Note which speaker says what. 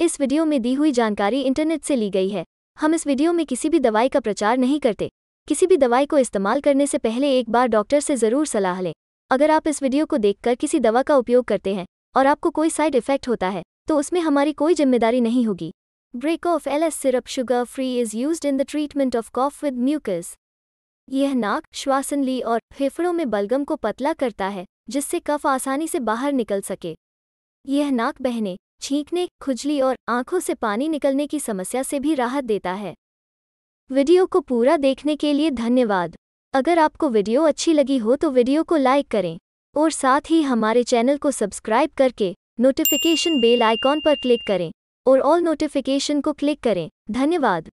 Speaker 1: इस वीडियो में दी हुई जानकारी इंटरनेट से ली गई है हम इस वीडियो में किसी भी दवाई का प्रचार नहीं करते किसी भी दवाई को इस्तेमाल करने से पहले एक बार डॉक्टर से ज़रूर सलाह लें अगर आप इस वीडियो को देखकर किसी दवा का उपयोग करते हैं और आपको कोई साइड इफेक्ट होता है तो उसमें हमारी कोई जिम्मेदारी नहीं होगी break of L S syrup sugar free is use in the treatment of cough with mucus यह नाक श्वासन ली और फेफड़ों में बलगम को पतला करता है जिससे कफ आसानी से बाहर निकल सके यह नाक बहने छींकने खुजली और आंखों से पानी निकलने की समस्या से भी राहत देता है वीडियो को पूरा देखने के लिए धन्यवाद अगर आपको वीडियो अच्छी लगी हो तो वीडियो को लाइक करें और साथ ही हमारे चैनल को सब्सक्राइब करके नोटिफिकेशन बेल आइकॉन पर क्लिक करें और ऑल नोटिफिकेशन को क्लिक करें धन्यवाद